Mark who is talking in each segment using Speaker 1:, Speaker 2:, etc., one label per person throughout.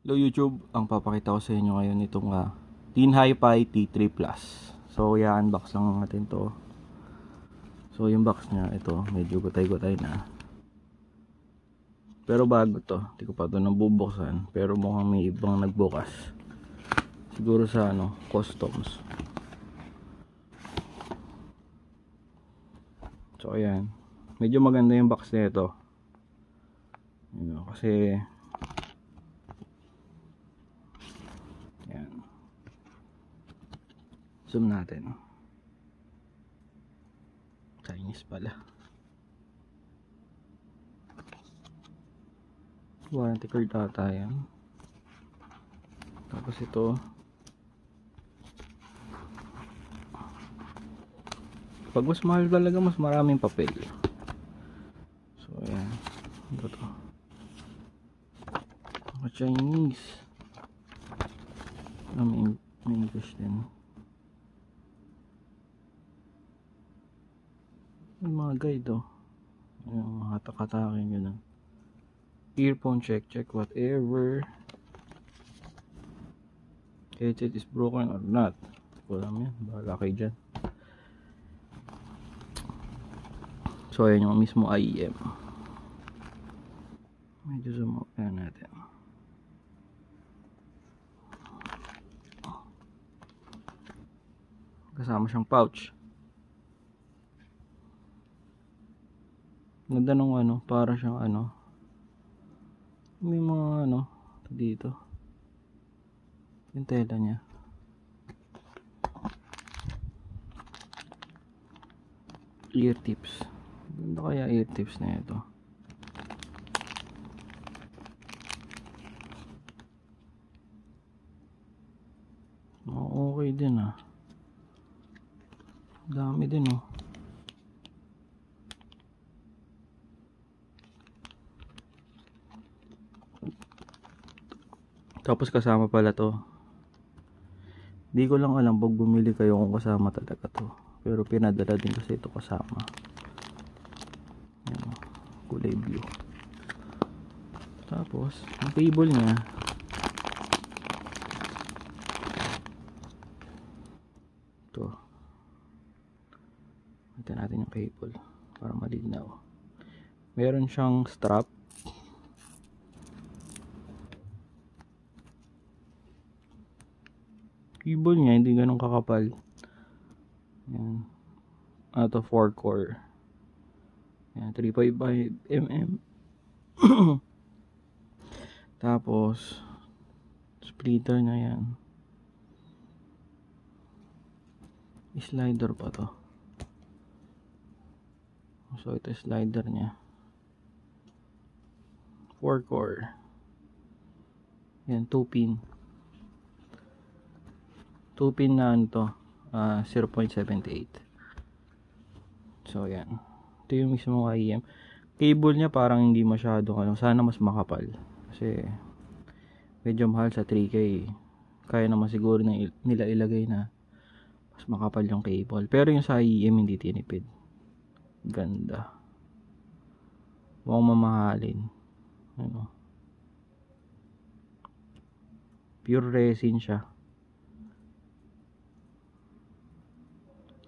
Speaker 1: Hello YouTube, ang papakita ko sa inyo ngayon itong uh, Teen Hi-Fi T3 Plus. So, i-unbox lang natin to. So, yung box niya, ito, medyo gutay-gutay na. Pero bago to, hindi ko pa to nabubuksan. Pero mukhang may ibang nagbukas. Siguro sa ano, customs. So, ayan. Medyo maganda yung box nito. Yun, kasi zoom natin Chinese pala warranty card ata yan tapos ito pag mas mahal talaga mas maraming papel so ayan ito to mga Chinese um, English din yung mga guide oh yung mga takatakin yun ah earphone check check whatever headset is broken or not walang yan bahala kayo dyan so ayan yung mismo IEM medyo zoom out na natin kasama siyang pouch Ganda nung ano, para siyang ano. May mga ano, dito. Yung tela niya. Ear tips. Ganda kaya ear tips na ito. okay din ah. Dami din oh. Tapos kasama pala to. Hindi ko lang alam pag bumili kayo kung kasama talaga to. Pero pinadala din kasi ito kasama. Yan, kulay blue. Tapos, ang cable niya Ito. Ito natin yung cable para malinaw. Meron siyang strap cable niya hindi ganun kakapal. Ayan. Out of 4 core. Ayan, 3.5 mm. Tapos, splitter niya yan. Slider pa to. So, ito slider niya. 4 core. Yan, 2 pin. 2 pin na ito uh, 0.78 so yan ito yung mismo ka-EM cable nya parang hindi masyado ano, sana mas makapal kasi medyo mahal sa 3K kaya naman siguro na il nila ilagay na mas makapal yung cable pero yung sa IEM hindi tinipid ganda huwag mamahalin ano pure resin siya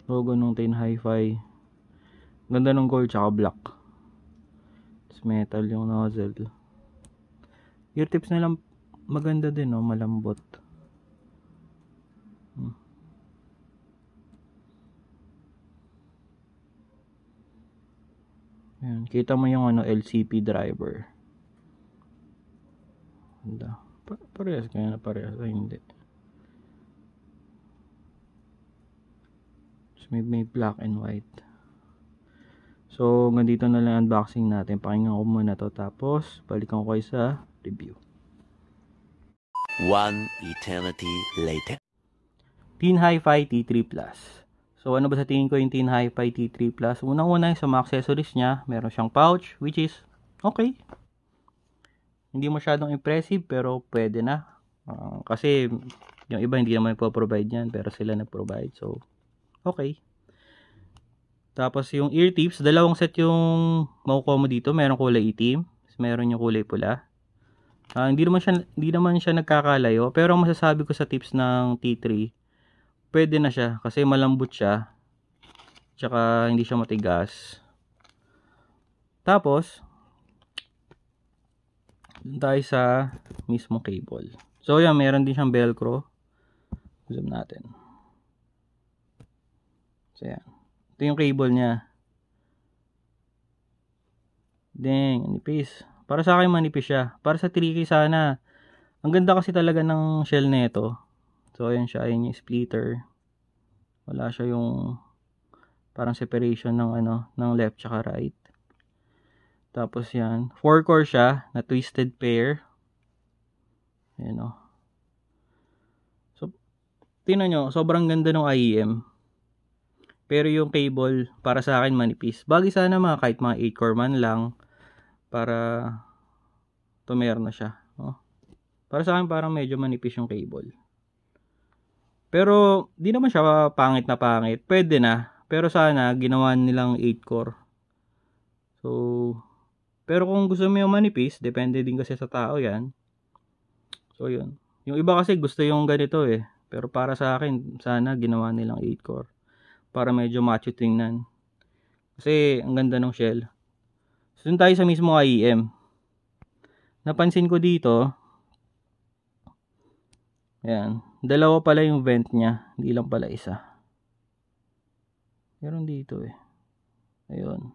Speaker 1: logo nung Ten Hi-Fi ganda ng gold tsaka black It's metal yung nozzle gear tips na lang maganda din no malambot hmm. Ayan, kita mo yung ano LCP driver ganda pa parehas kaya na parehas ay hindi may, may black and white so ganito na lang unboxing natin pakinggan ko muna to tapos balikan ko kayo sa review One eternity later. Teen Hi-Fi T3 Plus. So ano ba sa tingin ko yung Teen Hi-Fi T3 Plus? Unang-una sa mga accessories niya, meron siyang pouch which is okay. Hindi masyadong impressive pero pwede na. Uh, kasi yung iba hindi naman po provide yan pero sila nag-provide. So Okay. Tapos yung ear tips, dalawang set yung makukuha mo dito. Merong kulay itim, meron yung kulay pula. Uh, hindi naman siya hindi naman siya nagkakalayo, pero ang masasabi ko sa tips ng T3, pwede na siya kasi malambot siya. Tsaka hindi siya matigas. Tapos dun sa mismo cable. So yan, meron din siyang velcro. Zoom natin. So, yan. Ito yung cable niya. Dang, nipis. Para sa akin manipis siya. Para sa 3K sana. Ang ganda kasi talaga ng shell na ito. So, ayan siya. Ayan yung splitter. Wala siya yung parang separation ng ano, ng left tsaka right. Tapos yan. 4 core siya na twisted pair. Ayan o. Oh. So, tinan nyo. Sobrang ganda ng IEM. Pero yung cable, para sa akin, manipis. Bagay sana mga kahit mga 8 core man lang para tumayer na siya. Oh. Para sa akin, parang medyo manipis yung cable. Pero, di naman siya pangit na pangit. Pwede na. Pero sana, ginawa nilang 8 core. So, pero kung gusto mo yung manipis, depende din kasi sa tao yan. So, yun. Yung iba kasi gusto yung ganito eh. Pero para sa akin, sana ginawa nilang 8 core para medyo macho tingnan. Kasi ang ganda ng shell. So, dun tayo sa mismo IEM. Napansin ko dito, Ayan. Dalawa pala yung vent niya. Hindi lang pala isa. Meron dito eh. Ayun.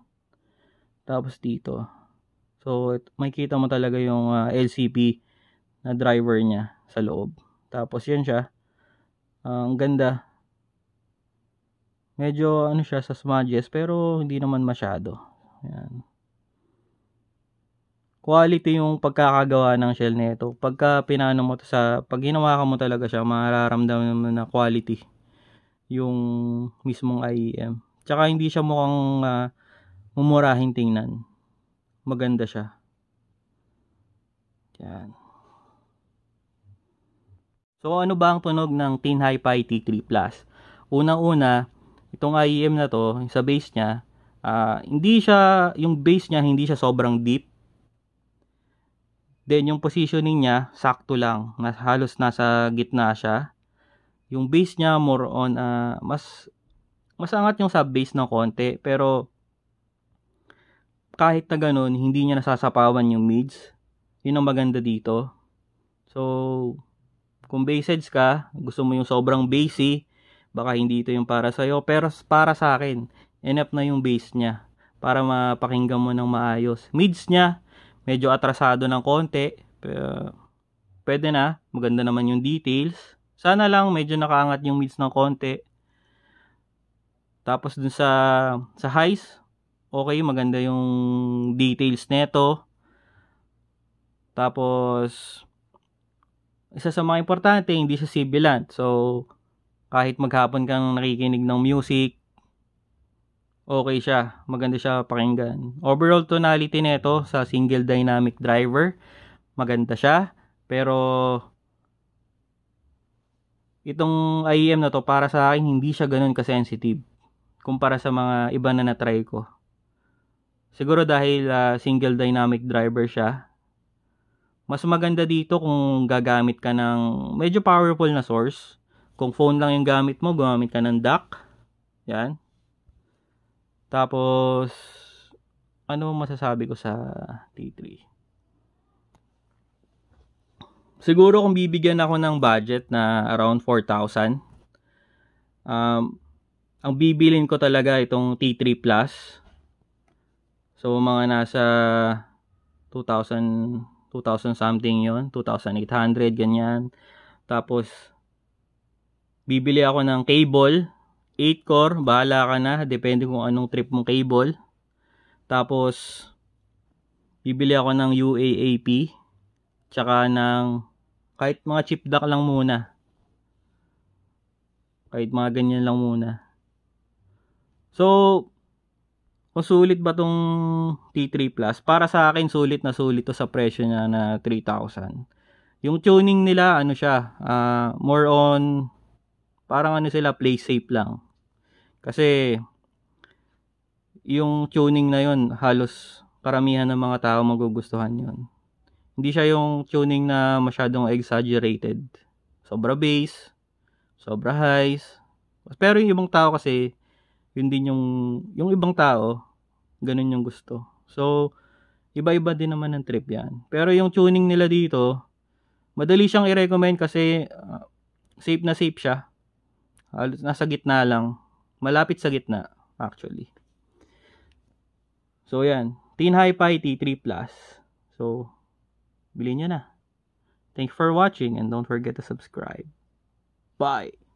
Speaker 1: Tapos dito. So, it, makikita mo talaga yung uh, ah, LCP na driver niya sa loob. Tapos yun siya. Uh, ang ganda. Medyo ano siya sa smudges pero hindi naman masyado. Ayan. Quality yung pagkakagawa ng shell nito. Pagka pinano mo to sa pag ginawa ka mo talaga siya, mararamdaman mo na quality yung mismong IEM. Tsaka hindi siya mukhang uh, mumurahing tingnan. Maganda siya. Yan. So ano ba ang tunog ng Tin Hi Pi T3 Plus? Una-una, itong IEM na to, sa base niya, uh, hindi siya, yung base niya hindi siya sobrang deep. Then yung positioning niya, sakto lang, nas, halos nasa gitna siya. Yung base niya more on uh, mas mas angat yung sub base ng konti pero kahit na ganun, hindi niya nasasapawan yung mids. Yun ang maganda dito. So, kung base heads ka, gusto mo yung sobrang basey, baka hindi ito yung para sa'yo. Pero para sa akin, enough na yung base niya para mapakinggan mo ng maayos. Mids niya, medyo atrasado ng konti. Pero, pwede na. Maganda naman yung details. Sana lang medyo nakaangat yung mids ng konti. Tapos dun sa, sa highs, okay, maganda yung details nito. Tapos, isa sa mga importante, hindi siya sibilant. So, kahit maghapon kang nakikinig ng music, okay siya. Maganda siya pakinggan. Overall tonality nito sa single dynamic driver, maganda siya. Pero, itong IEM na to, para sa akin, hindi siya ganun ka-sensitive kumpara sa mga iba na na-try ko. Siguro dahil uh, single dynamic driver siya, mas maganda dito kung gagamit ka ng medyo powerful na source kung phone lang yung gamit mo, gumamit ka ng dock. Yan. Tapos, ano masasabi ko sa T3? Siguro kung bibigyan ako ng budget na around 4,000, um, ang bibilin ko talaga itong T3 Plus. So, mga nasa 2,000, 2,000 something yon 2,800, ganyan. Tapos, Bibili ako ng cable, 8 core, bahala ka na, depende kung anong trip mong cable. Tapos, bibili ako ng UAAP, tsaka ng kahit mga chip dock lang muna. Kahit mga ganyan lang muna. So, kung sulit ba tong T3 Plus? Para sa akin, sulit na sulit to sa presyo niya na 3,000. Yung tuning nila, ano siya, uh, more on parang ano sila, play safe lang. Kasi, yung tuning na yon halos karamihan ng mga tao magugustuhan yon Hindi siya yung tuning na masyadong exaggerated. Sobra bass, sobra highs. Pero yung ibang tao kasi, yun din yung, yung ibang tao, ganun yung gusto. So, iba-iba din naman ng trip yan. Pero yung tuning nila dito, madali siyang i-recommend kasi uh, safe na safe siya. Halos nasa gitna lang. Malapit sa gitna, actually. So, yan. Teen Hi-Fi T3 Plus. So, bilhin nyo na. Thanks for watching and don't forget to subscribe. Bye!